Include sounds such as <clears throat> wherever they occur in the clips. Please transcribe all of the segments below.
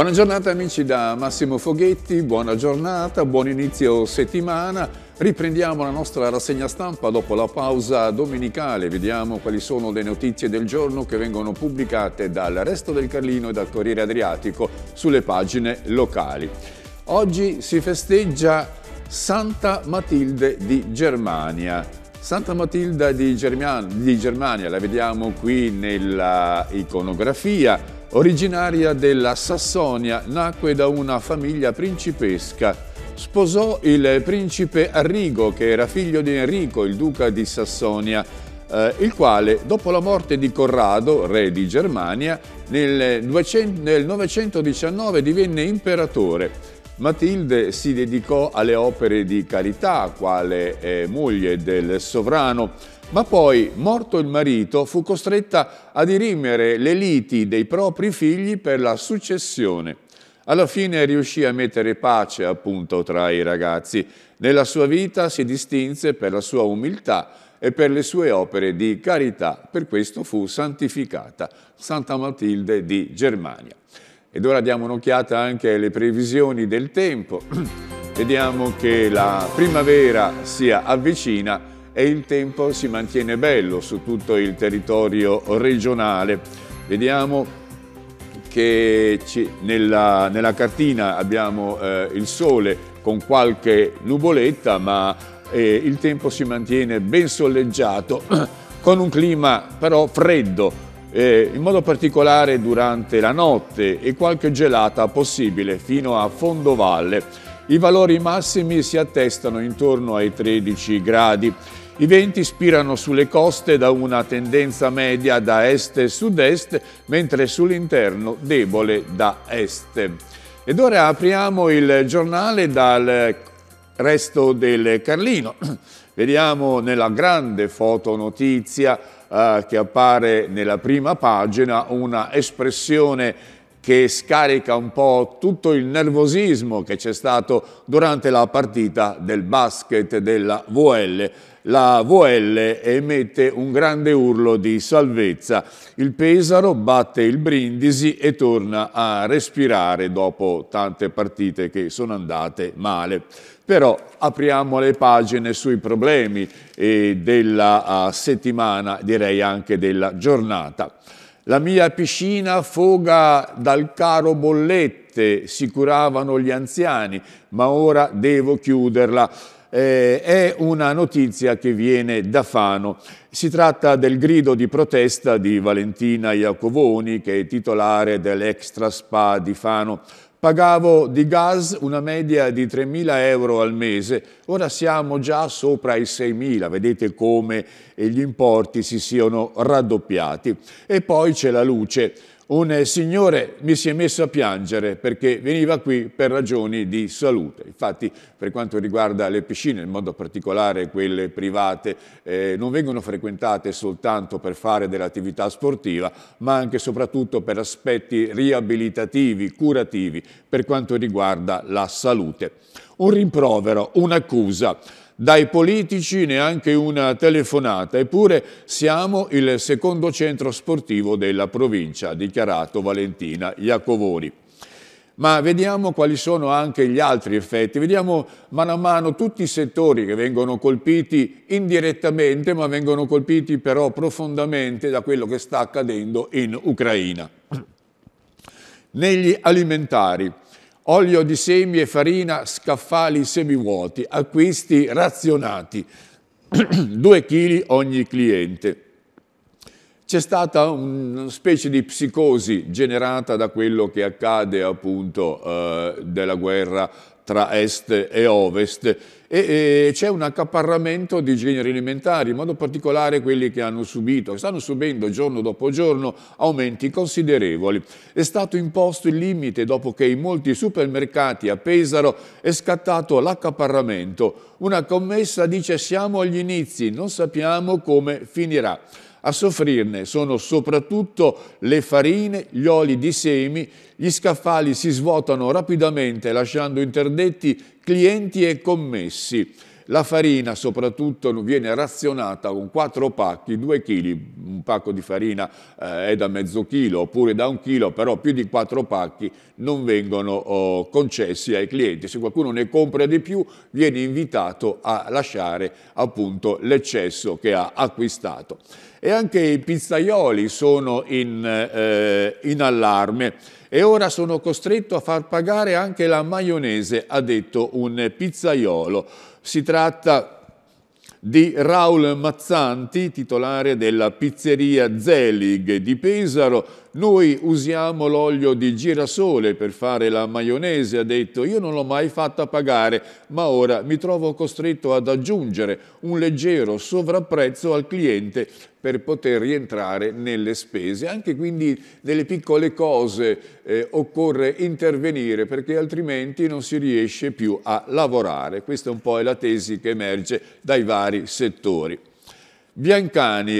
Buona giornata amici da Massimo Foghetti, buona giornata, buon inizio settimana. Riprendiamo la nostra rassegna stampa dopo la pausa domenicale. Vediamo quali sono le notizie del giorno che vengono pubblicate dal Resto del Carlino e dal Corriere Adriatico sulle pagine locali. Oggi si festeggia Santa Matilde di Germania. Santa Matilda di, Germania, di Germania la vediamo qui nella iconografia Originaria della Sassonia, nacque da una famiglia principesca. Sposò il principe Arrigo, che era figlio di Enrico, il duca di Sassonia, eh, il quale, dopo la morte di Corrado, re di Germania, nel, 200, nel 919 divenne imperatore. Matilde si dedicò alle opere di carità, quale eh, moglie del sovrano, ma poi, morto il marito, fu costretta a dirimere le liti dei propri figli per la successione. Alla fine riuscì a mettere pace appunto tra i ragazzi. Nella sua vita si distinse per la sua umiltà e per le sue opere di carità. Per questo fu santificata Santa Matilde di Germania. Ed ora diamo un'occhiata anche alle previsioni del tempo. <clears throat> Vediamo che la primavera si avvicina e il tempo si mantiene bello su tutto il territorio regionale. Vediamo che nella, nella, cartina abbiamo eh, il sole con qualche nuvoletta, ma eh, il tempo si mantiene ben solleggiato, <clears throat> con un clima però freddo, eh, in modo particolare durante la notte e qualche gelata possibile fino a fondovalle. I valori massimi si attestano intorno ai 13 gradi. I venti spirano sulle coste da una tendenza media da est e sud-est, mentre sull'interno debole da est. Ed ora apriamo il giornale dal resto del Carlino. <clears throat> Vediamo nella grande fotonotizia eh, che appare nella prima pagina una espressione che scarica un po' tutto il nervosismo che c'è stato durante la partita del basket della VL. La VL emette un grande urlo di salvezza. Il Pesaro batte il Brindisi e torna a respirare dopo tante partite che sono andate male. Però apriamo le pagine sui problemi eh, della eh, settimana, direi anche della giornata. La mia piscina foga dal caro bollette, si curavano gli anziani, ma ora devo chiuderla. Eh, è una notizia che viene da Fano. Si tratta del grido di protesta di Valentina Iacovoni, che è titolare dell'Extra Spa di Fano. Pagavo di gas una media di 3.000 euro al mese, ora siamo già sopra i 6.000, vedete come gli importi si siano raddoppiati. E poi c'è la luce, un eh, signore mi si è messo a piangere perché veniva qui per ragioni di salute. Infatti per quanto riguarda le piscine, in modo particolare quelle private, eh, non vengono frequentate soltanto per fare dell'attività sportiva, ma anche e soprattutto per aspetti riabilitativi, curativi, per quanto riguarda la salute. Un rimprovero, un'accusa dai politici neanche una telefonata, eppure siamo il secondo centro sportivo della provincia, ha dichiarato Valentina Iacovoni. Ma vediamo quali sono anche gli altri effetti, vediamo mano a mano tutti i settori che vengono colpiti indirettamente, ma vengono colpiti però profondamente da quello che sta accadendo in Ucraina negli alimentari olio di semi e farina, scaffali semivuoti, acquisti razionati, 2 <clears throat> kg ogni cliente. C'è stata una specie di psicosi generata da quello che accade appunto eh, della guerra tra est e ovest e, e c'è un accaparramento di generi alimentari, in modo particolare quelli che hanno subito, che stanno subendo giorno dopo giorno aumenti considerevoli. È stato imposto il limite dopo che in molti supermercati a Pesaro è scattato l'accaparramento. Una commessa dice siamo agli inizi, non sappiamo come finirà. A soffrirne sono soprattutto le farine, gli oli di semi, gli scaffali si svuotano rapidamente lasciando interdetti clienti e commessi. La farina soprattutto viene razionata con 4 pacchi, 2 kg, un pacco di farina eh, è da mezzo chilo oppure da un chilo, però più di 4 pacchi non vengono oh, concessi ai clienti. Se qualcuno ne compra di più viene invitato a lasciare appunto l'eccesso che ha acquistato. E anche i pizzaioli sono in, eh, in allarme e ora sono costretto a far pagare anche la maionese, ha detto un pizzaiolo. Si tratta di Raul Mazzanti, titolare della pizzeria Zelig di Pesaro, noi usiamo l'olio di girasole per fare la maionese, ha detto, io non l'ho mai fatta pagare, ma ora mi trovo costretto ad aggiungere un leggero sovrapprezzo al cliente per poter rientrare nelle spese. Anche quindi nelle piccole cose eh, occorre intervenire perché altrimenti non si riesce più a lavorare. Questa un po' è la tesi che emerge dai vari settori. Biancani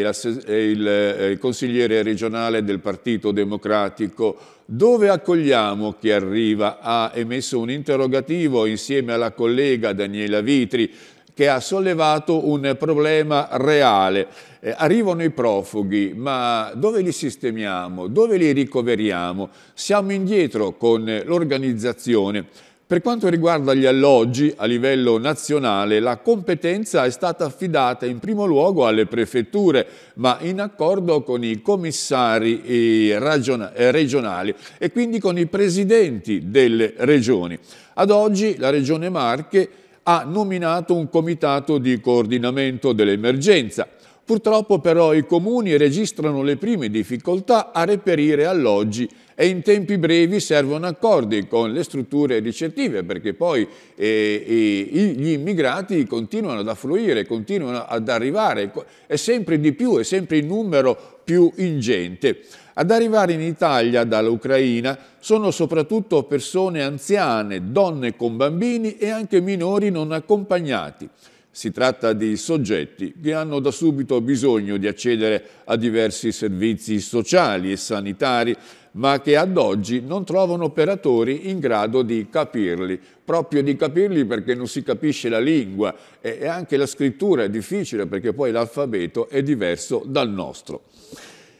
il consigliere regionale del Partito Democratico. Dove accogliamo chi arriva? Ha emesso un interrogativo insieme alla collega Daniela Vitri che ha sollevato un problema reale. Eh, arrivano i profughi, ma dove li sistemiamo? Dove li ricoveriamo? Siamo indietro con l'organizzazione. Per quanto riguarda gli alloggi, a livello nazionale la competenza è stata affidata in primo luogo alle prefetture, ma in accordo con i commissari eh, regionali e quindi con i presidenti delle regioni. Ad oggi la Regione Marche ha nominato un comitato di coordinamento dell'emergenza. Purtroppo però i comuni registrano le prime difficoltà a reperire alloggi e in tempi brevi servono accordi con le strutture ricettive perché poi eh, eh, gli immigrati continuano ad affluire, continuano ad arrivare, è sempre di più, è sempre in numero più ingente. Ad arrivare in Italia dall'Ucraina sono soprattutto persone anziane, donne con bambini e anche minori non accompagnati. Si tratta di soggetti che hanno da subito bisogno di accedere a diversi servizi sociali e sanitari, ma che ad oggi non trovano operatori in grado di capirli, proprio di capirli perché non si capisce la lingua e anche la scrittura è difficile perché poi l'alfabeto è diverso dal nostro.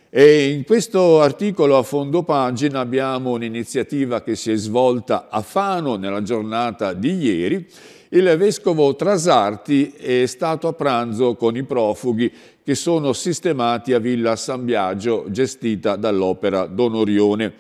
E in questo articolo a fondo pagina abbiamo un'iniziativa che si è svolta a Fano nella giornata di ieri il vescovo Trasarti è stato a pranzo con i profughi che sono sistemati a Villa San Biagio, gestita dall'Opera Don Orione.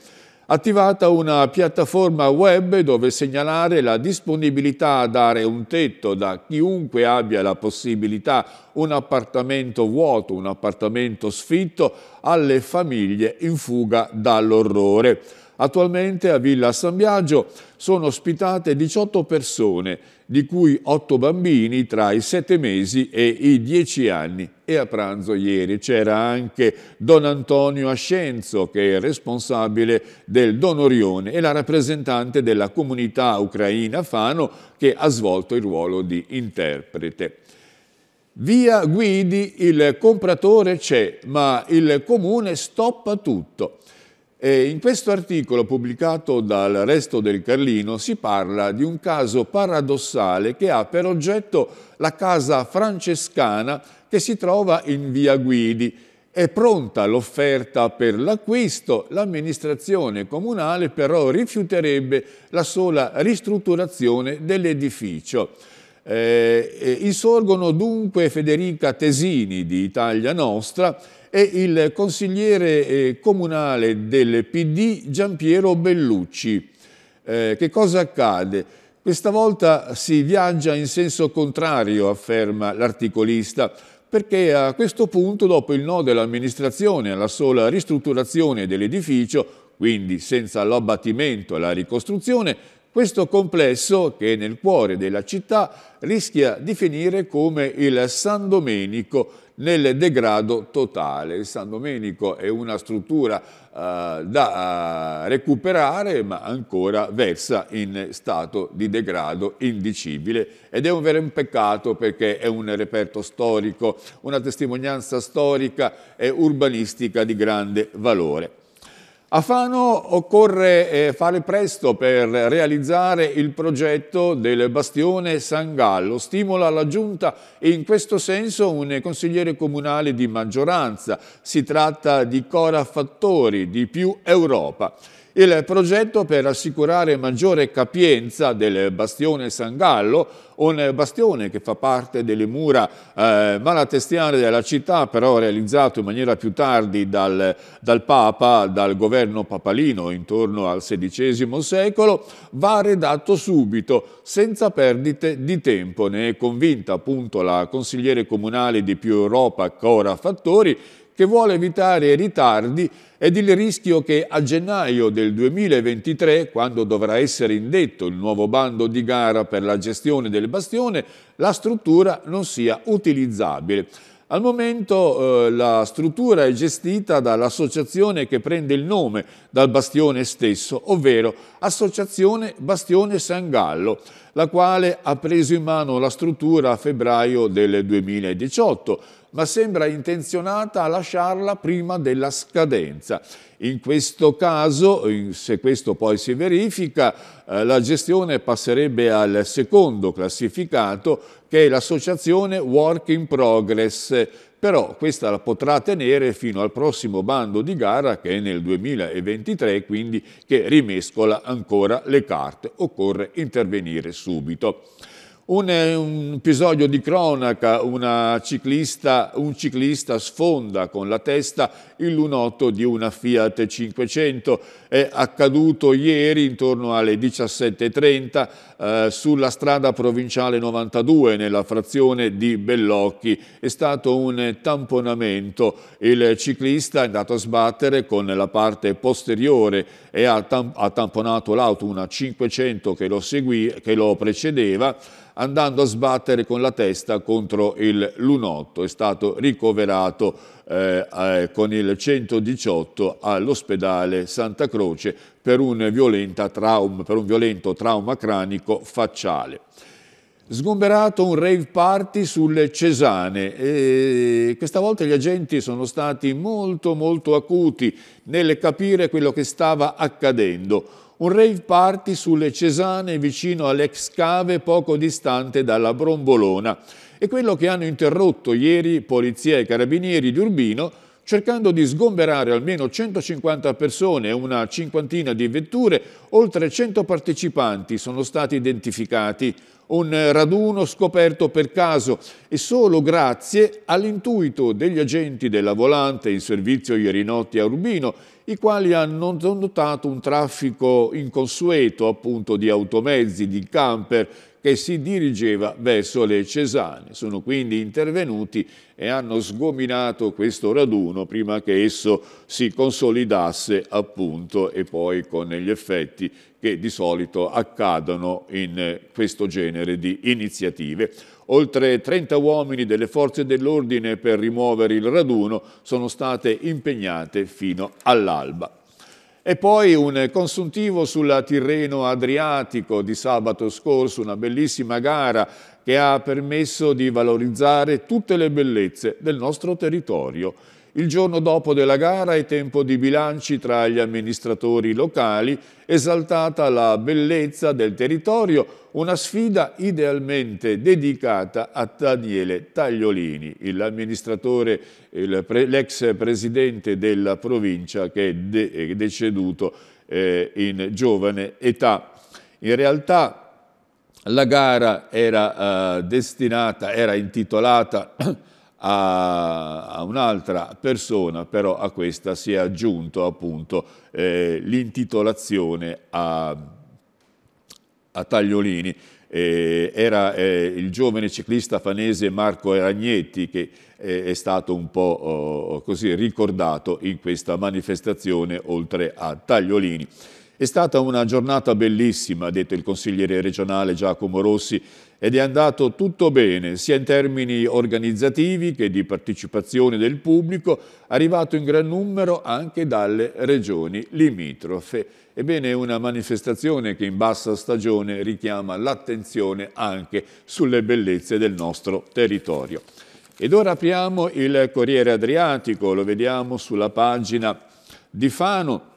Attivata una piattaforma web dove segnalare la disponibilità a dare un tetto da chiunque abbia la possibilità, un appartamento vuoto, un appartamento sfitto, alle famiglie in fuga dall'orrore. Attualmente a Villa San Biagio sono ospitate 18 persone, di cui 8 bambini tra i 7 mesi e i 10 anni. E a pranzo ieri c'era anche Don Antonio Ascenzo, che è responsabile del Don Orione e la rappresentante della comunità ucraina Fano, che ha svolto il ruolo di interprete. Via Guidi il compratore c'è, ma il comune stoppa tutto. E in questo articolo pubblicato dal Resto del Carlino si parla di un caso paradossale che ha per oggetto la casa francescana che si trova in via Guidi. È pronta l'offerta per l'acquisto, l'amministrazione comunale però rifiuterebbe la sola ristrutturazione dell'edificio. Eh, insorgono dunque Federica Tesini di Italia Nostra e il consigliere eh, comunale del PD Giampiero Bellucci. Eh, che cosa accade? Questa volta si viaggia in senso contrario, afferma l'articolista, perché a questo punto, dopo il no dell'amministrazione alla sola ristrutturazione dell'edificio, quindi senza l'abbattimento e la ricostruzione, questo complesso, che è nel cuore della città, rischia di finire come il San Domenico, nel degrado totale. San Domenico è una struttura eh, da eh, recuperare ma ancora versa in stato di degrado indicibile ed è un vero peccato perché è un reperto storico, una testimonianza storica e urbanistica di grande valore. A Fano occorre eh, fare presto per realizzare il progetto del bastione San Gallo. Stimola la Giunta e in questo senso un consigliere comunale di maggioranza. Si tratta di Cora Fattori, di Più Europa. Il progetto per assicurare maggiore capienza del bastione San Gallo, un bastione che fa parte delle mura eh, malatestiane della città, però realizzato in maniera più tardi dal, dal Papa, dal governo papalino intorno al XVI secolo, va redatto subito, senza perdite di tempo. Ne è convinta appunto la consigliere comunale di Più Europa, Cora Fattori, che vuole evitare ritardi ed il rischio che a gennaio del 2023, quando dovrà essere indetto il nuovo bando di gara per la gestione del bastione, la struttura non sia utilizzabile. Al momento eh, la struttura è gestita dall'associazione che prende il nome dal bastione stesso, ovvero Associazione Bastione San Gallo, la quale ha preso in mano la struttura a febbraio del 2018 ma sembra intenzionata a lasciarla prima della scadenza. In questo caso, se questo poi si verifica, eh, la gestione passerebbe al secondo classificato, che è l'associazione Work in Progress, però questa la potrà tenere fino al prossimo bando di gara che è nel 2023, quindi che rimescola ancora le carte. Occorre intervenire subito. Un, eh, un, episodio di cronaca, ciclista, un ciclista sfonda con la testa il lunotto di una Fiat 500. È accaduto ieri intorno alle 17.30 eh, sulla strada provinciale 92 nella frazione di Bellocchi. È stato un tamponamento. Il ciclista è andato a sbattere con la parte posteriore e ha, tam ha tamponato l'auto, una 500 che lo, che lo precedeva andando a sbattere con la testa contro il lunotto. È stato ricoverato eh, eh, con il 118 all'ospedale Santa Croce per un, trauma, per un violento trauma cranico facciale sgomberato un rave party sulle Cesane e questa volta gli agenti sono stati molto molto acuti nel capire quello che stava accadendo un rave party sulle Cesane vicino all'ex cave poco distante dalla Brombolona. E quello che hanno interrotto ieri polizia e carabinieri di Urbino cercando di sgomberare almeno 150 persone e una cinquantina di vetture, oltre 100 partecipanti sono stati identificati un eh, raduno scoperto per caso e solo grazie all'intuito degli agenti della volante in servizio ieri notte a Urbino, i quali hanno notato un traffico inconsueto appunto di automezzi, di camper, che si dirigeva verso le Cesane. Sono quindi intervenuti e hanno sgominato questo raduno prima che esso si consolidasse appunto e poi con gli effetti che di solito accadono in eh, questo genere di iniziative. Oltre 30 uomini delle forze dell'ordine per rimuovere il raduno sono state impegnate fino all'alba. E poi un consuntivo sul Tirreno Adriatico di sabato scorso, una bellissima gara che ha permesso di valorizzare tutte le bellezze del nostro territorio. Il giorno dopo della gara è tempo di bilanci tra gli amministratori locali, esaltata la bellezza del territorio, una sfida idealmente dedicata a Daniele Tagliolini, l'amministratore, l'ex presidente della provincia che è, deceduto eh, in giovane età. In realtà la gara era eh, destinata, era intitolata a, a un'altra persona, però a questa si è aggiunto appunto eh, l'intitolazione a, a Tagliolini. Eh, era eh, il giovane ciclista fanese Marco Ragnetti che eh, è stato un po' oh, così ricordato in questa manifestazione oltre a Tagliolini. È stata una giornata bellissima, ha detto il consigliere regionale Giacomo Rossi, ed è andato tutto bene, sia in termini organizzativi che di partecipazione del pubblico, arrivato in gran numero anche dalle regioni limitrofe. Ebbene, una manifestazione che in bassa stagione richiama l'attenzione anche sulle bellezze del nostro territorio. Ed ora apriamo il Corriere Adriatico, lo vediamo sulla pagina di Fano,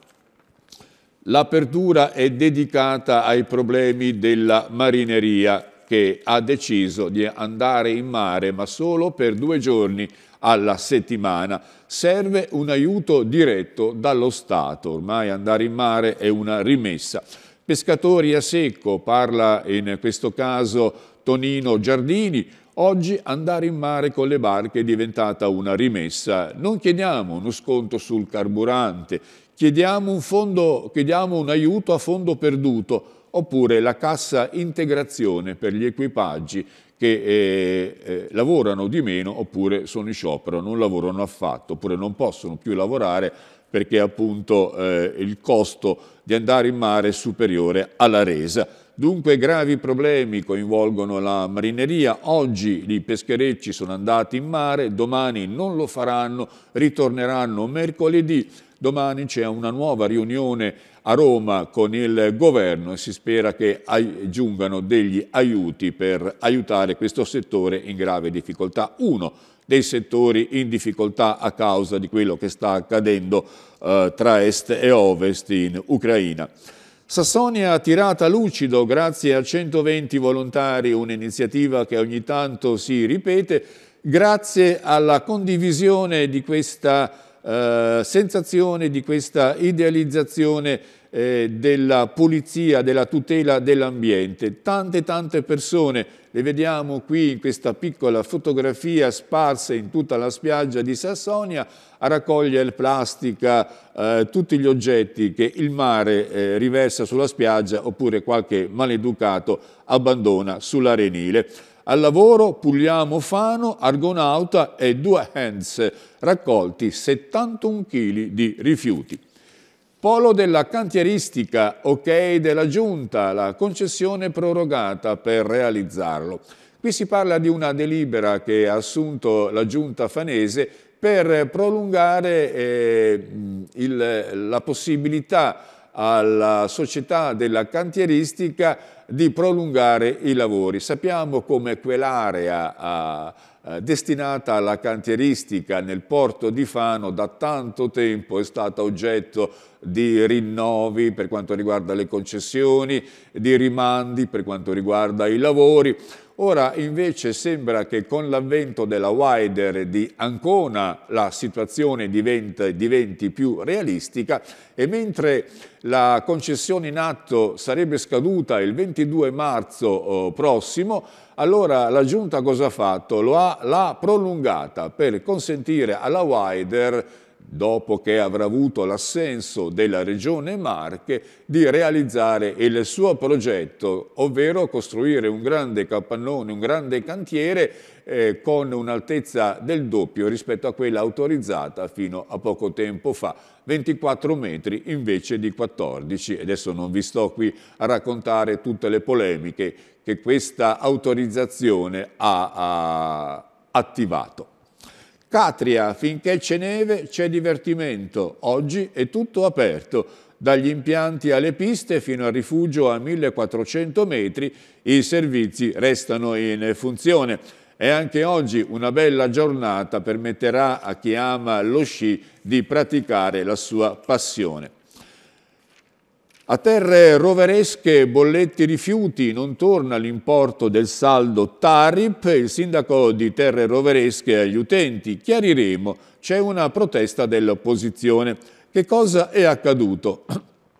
L'apertura è dedicata ai problemi della marineria che ha deciso di andare in mare ma solo per due giorni alla settimana. Serve un aiuto diretto dallo Stato, ormai andare in mare è una rimessa. Pescatori a secco, parla in questo caso Tonino Giardini, Oggi andare in mare con le barche è diventata una rimessa. Non chiediamo uno sconto sul carburante, chiediamo un, fondo, chiediamo un aiuto a fondo perduto, oppure la cassa integrazione per gli equipaggi che eh, eh, lavorano di meno oppure sono in sciopero, non lavorano affatto, oppure non possono più lavorare perché appunto eh, il costo di andare in mare è superiore alla resa. Dunque gravi problemi coinvolgono la marineria, oggi i pescherecci sono andati in mare, domani non lo faranno, ritorneranno mercoledì, Domani c'è una nuova riunione a Roma con il governo e si spera che giungano degli aiuti per aiutare questo settore in grave difficoltà. Uno dei settori in difficoltà a causa di quello che sta accadendo eh, tra est e ovest in Ucraina. Sassonia ha tirata lucido grazie a 120 volontari, un'iniziativa che ogni tanto si ripete, grazie alla condivisione di questa eh, sensazione, di questa idealizzazione eh, della pulizia, della tutela dell'ambiente. Tante tante persone, le vediamo qui in questa piccola fotografia sparse in tutta la spiaggia di Sassonia, a raccogliere plastica, eh, tutti gli oggetti che il mare eh, riversa sulla spiaggia oppure qualche maleducato abbandona sull'arenile al lavoro Pugliamo Fano, Argonauta e due Hands, raccolti 71 kg di rifiuti. Polo della cantieristica, ok della Giunta, la concessione prorogata per realizzarlo. Qui si parla di una delibera che ha assunto la Giunta fanese per prolungare eh, il, la possibilità alla società della cantieristica di prolungare i lavori. Sappiamo come quell'area destinata alla cantieristica nel porto di Fano da tanto tempo è stata oggetto di rinnovi per quanto riguarda le concessioni, di rimandi per quanto riguarda i lavori. Ora invece sembra che con l'avvento della Wider di Ancona la situazione diventi, diventi più realistica e mentre la concessione in atto sarebbe scaduta il 22 marzo eh, prossimo, allora la Giunta cosa ha fatto? L'ha prolungata per consentire alla Wider dopo che avrà avuto l'assenso della Regione Marche, di realizzare il suo progetto, ovvero costruire un grande capannone, un grande cantiere eh, con un'altezza del doppio rispetto a quella autorizzata fino a poco tempo fa, 24 metri invece di 14. Adesso non vi sto qui a raccontare tutte le polemiche che questa autorizzazione ha, ha attivato. Catria, finché c'è neve c'è divertimento, oggi è tutto aperto. Dagli impianti alle piste fino al rifugio a 1400 metri i servizi restano in funzione. E anche oggi una bella giornata permetterà a chi ama lo sci di praticare la sua passione. A terre roveresche, bolletti rifiuti, non torna l'importo del saldo Tarip, il sindaco di Terre Roveresche agli utenti, chiariremo, c'è una protesta dell'opposizione. Che cosa è accaduto?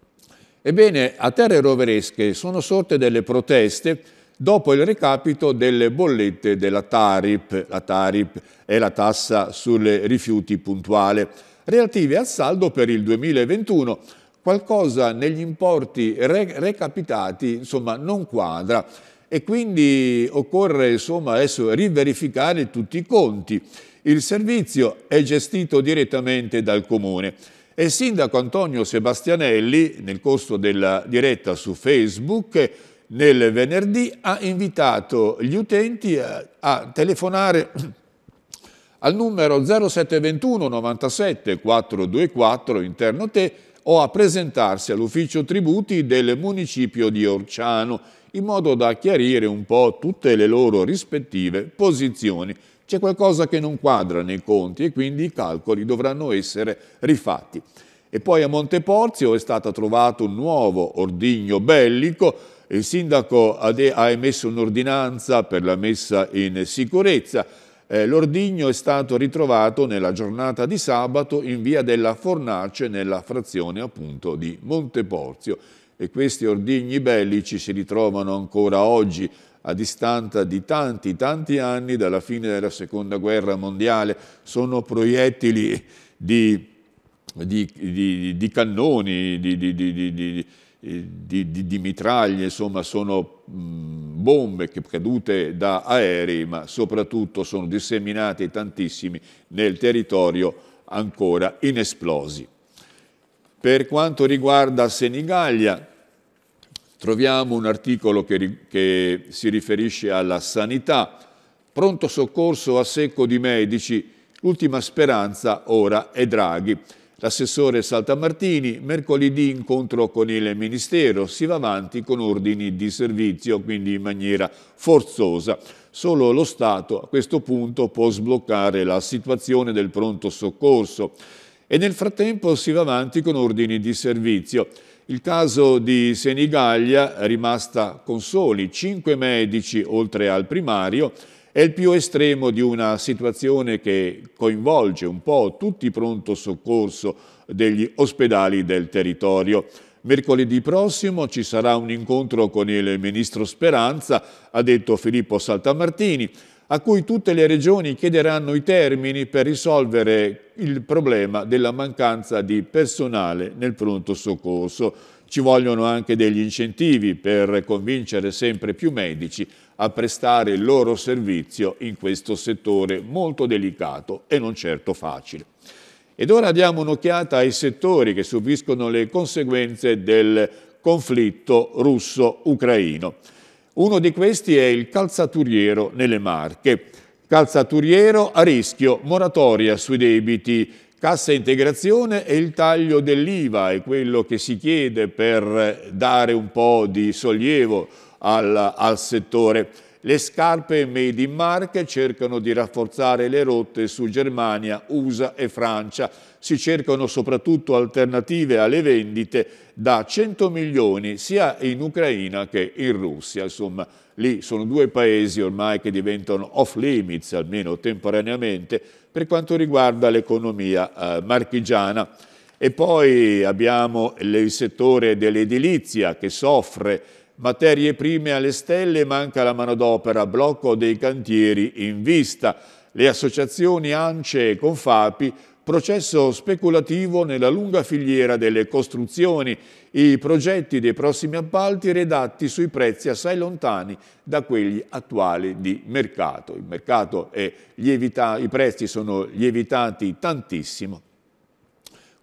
<clears throat> Ebbene, a Terre Roveresche sono sorte delle proteste dopo il recapito delle bollette della Tarip, la Tarip è la tassa sulle rifiuti puntuale, relative al saldo per il 2021, qualcosa negli importi re recapitati insomma, non quadra e quindi occorre insomma, adesso riverificare tutti i conti. Il servizio è gestito direttamente dal Comune e il sindaco Antonio Sebastianelli, nel corso della diretta su Facebook, nel venerdì ha invitato gli utenti a, a telefonare al numero 0721 97 424 interno te o a presentarsi all'ufficio tributi del municipio di Orciano, in modo da chiarire un po' tutte le loro rispettive posizioni. C'è qualcosa che non quadra nei conti e quindi i calcoli dovranno essere rifatti. E poi a Monteporzio è stato trovato un nuovo ordigno bellico. Il sindaco ha emesso un'ordinanza per la messa in sicurezza eh, L'ordigno è stato ritrovato nella giornata di sabato in via della Fornace nella frazione appunto di Monteporzio e questi ordigni bellici si ritrovano ancora oggi a distanza di tanti, tanti anni dalla fine della seconda guerra mondiale. Sono proiettili di, di, di, di cannoni, di, eh, di, di, di, mitraglie, insomma sono mh, mm, bombe cadute da aerei, ma soprattutto sono disseminati tantissimi nel territorio ancora inesplosi. Per quanto riguarda Senigallia, troviamo un articolo che, che si riferisce alla sanità, pronto soccorso a secco di medici, l'ultima speranza ora è Draghi. L'assessore Saltamartini, mercoledì incontro con il Ministero, si va avanti con ordini di servizio, quindi in maniera forzosa. Solo lo Stato a questo punto può sbloccare la situazione del pronto soccorso e nel frattempo si va avanti con ordini di servizio. Il caso di Senigallia, rimasta con soli cinque medici oltre al primario, è il più estremo di una situazione che coinvolge un po' tutti i pronto soccorso degli ospedali del territorio. Mercoledì prossimo ci sarà un incontro con il ministro Speranza, ha detto Filippo Saltamartini, a cui tutte le regioni chiederanno i termini per risolvere il problema della mancanza di personale nel pronto soccorso. Ci vogliono anche degli incentivi per convincere sempre più medici a prestare il loro servizio in questo settore molto delicato e non certo facile. Ed ora diamo un'occhiata ai settori che subiscono le conseguenze del conflitto russo-ucraino. Uno di questi è il calzaturiero nelle Marche. Calzaturiero a rischio, moratoria sui debiti, cassa integrazione e il taglio dell'IVA è quello che si chiede per dare un po' di sollievo al, al settore. Le scarpe made in marche cercano di rafforzare le rotte su Germania, USA e Francia. Si cercano soprattutto alternative alle vendite da 100 milioni sia in Ucraina che in Russia. Insomma, lì sono due paesi ormai che diventano off limits, almeno temporaneamente, per quanto riguarda l'economia eh, marchigiana. E poi abbiamo il settore dell'edilizia che soffre materie prime alle stelle, manca la manodopera, blocco dei cantieri in vista. Le associazioni ANCE e Confapi processo speculativo nella lunga filiera delle costruzioni, i progetti dei prossimi appalti redatti sui prezzi assai lontani da quelli attuali di mercato. mercato lievita, I prezzi sono lievitati tantissimo.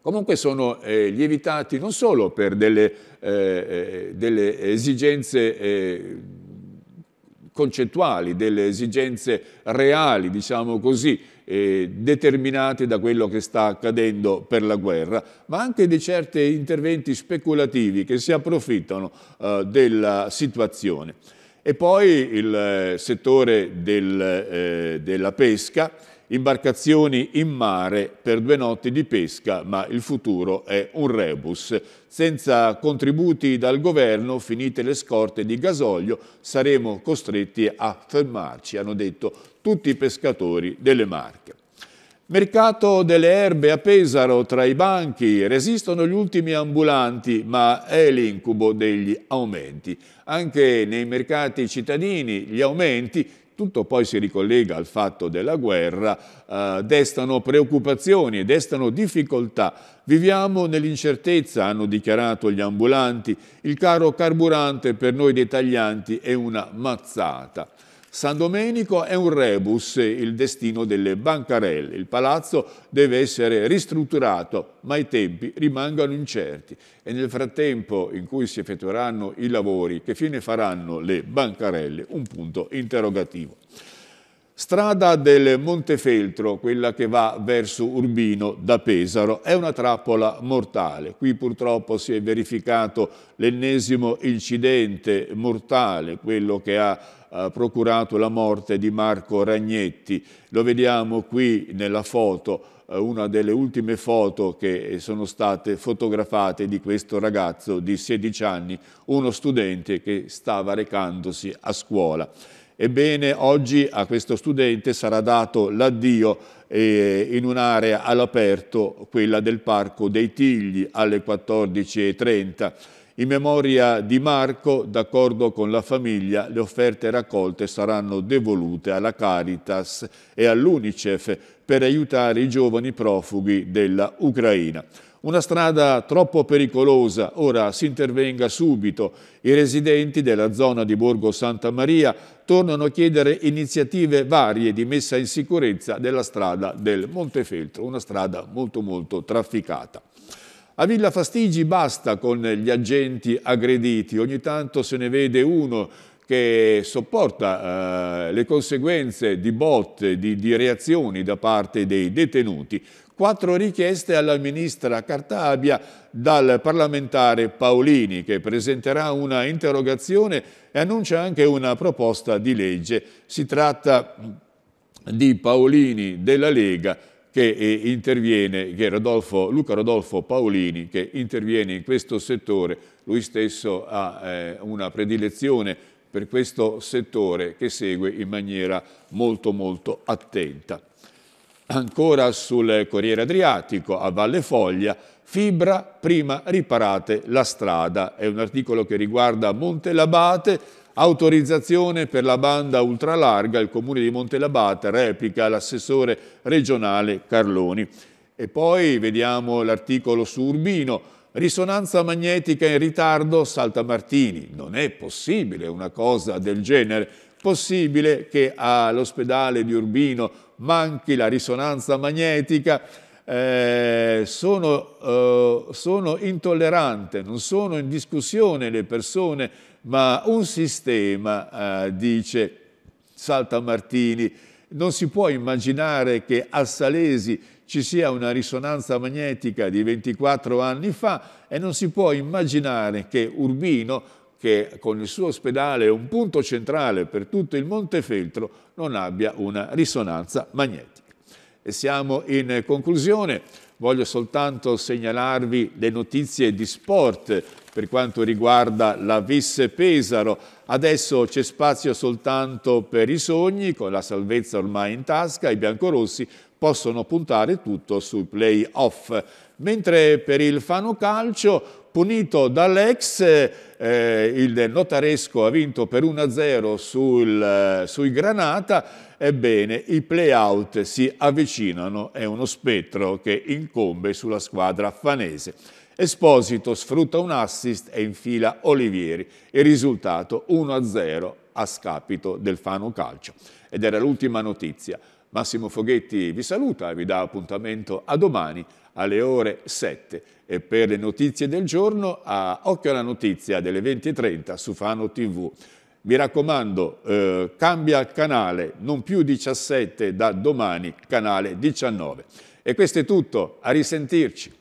Comunque sono eh, lievitati non solo per delle, eh, eh, delle esigenze eh, concettuali, delle esigenze reali, diciamo così, eh, determinate da quello che sta accadendo per la guerra, ma anche di certi interventi speculativi che si approfittano eh, della situazione. E poi il settore del, della pesca, imbarcazioni in mare per due notti di pesca, ma il futuro è un rebus. Senza contributi dal governo, finite le scorte di gasolio, saremo costretti a fermarci, hanno detto tutti i pescatori delle Marche. Mercato delle erbe a Pesaro, tra i banchi, resistono gli ultimi ambulanti, ma è l'incubo degli aumenti. Anche nei mercati cittadini gli aumenti tutto poi si ricollega al fatto della guerra, eh, destano preoccupazioni, destano difficoltà. Viviamo nell'incertezza, hanno dichiarato gli ambulanti, il caro carburante per noi dei taglianti è una mazzata. San Domenico è un rebus, il destino delle bancarelle. Il palazzo deve essere ristrutturato, ma i tempi rimangono incerti. E nel frattempo in cui si effettueranno i lavori, che fine faranno le bancarelle? Un punto interrogativo. Strada del Montefeltro, quella che va verso Urbino da Pesaro, è una trappola mortale. Qui purtroppo si è verificato l'ennesimo incidente mortale, quello che ha procurato la morte di Marco Ragnetti. Lo vediamo qui nella foto, eh, una delle ultime foto che eh, sono state fotografate di questo ragazzo di 16 anni, uno studente che stava recandosi a scuola. Ebbene, oggi a questo studente sarà dato l'addio eh, in un'area all'aperto, quella del Parco dei Tigli, alle 14.30. In memoria di Marco, d'accordo con la famiglia, le offerte raccolte saranno devolute alla Caritas e all'Unicef per aiutare i giovani profughi della Ucraina. Una strada troppo pericolosa, ora si intervenga subito. I residenti della zona di Borgo Santa Maria tornano a chiedere iniziative varie di messa in sicurezza della strada del Montefeltro, una strada molto molto trafficata. A Villa Fastigi basta con gli agenti aggrediti, ogni tanto se ne vede uno che sopporta eh, le conseguenze di botte, di, di reazioni da parte dei detenuti. Quattro richieste alla ministra Cartabia dal parlamentare Paolini che presenterà una interrogazione e annuncia anche una proposta di legge. Si tratta di Paolini della Lega che eh, interviene, che Rodolfo, Luca Rodolfo Paolini, che interviene in questo settore, lui stesso ha eh, una predilezione per questo settore che segue in maniera molto molto attenta. Ancora sul Corriere Adriatico, a Valle Foglia, Fibra, prima riparate la strada. È un articolo che riguarda Monte Labate, Autorizzazione per la banda ultralarga, il comune di Montelabate replica l'assessore regionale Carloni. E poi vediamo l'articolo su Urbino, risonanza magnetica in ritardo, salta Martini. Non è possibile una cosa del genere. Possibile che all'ospedale di Urbino manchi la risonanza magnetica? Eh, sono, eh, sono intollerante, non sono in discussione le persone ma un sistema, eh, dice Saltamartini, non si può immaginare che a Salesi ci sia una risonanza magnetica di 24 anni fa e non si può immaginare che Urbino, che con il suo ospedale è un punto centrale per tutto il Montefeltro, non abbia una risonanza magnetica. E siamo in conclusione. Voglio soltanto segnalarvi le notizie di sport per quanto riguarda la Visse Pesaro. Adesso c'è spazio soltanto per i sogni, con la salvezza ormai in tasca, i biancorossi possono puntare tutto sui play-off. Mentre per il Fano Calcio punito dall'ex, eh, il notaresco ha vinto per 1-0 eh, sui Granata, ebbene i play-out si avvicinano, è uno spettro che incombe sulla squadra fanese. Esposito sfrutta un assist e infila Olivieri. Il risultato 1-0 a scapito del Fano Calcio. Ed era l'ultima notizia. Massimo Foghetti vi saluta e vi dà appuntamento a domani alle ore 7 e per le notizie del giorno a Occhio alla Notizia delle 20.30 su Fano TV. Mi raccomando, eh, cambia canale, non più 17 da domani, canale 19. E questo è tutto, a risentirci.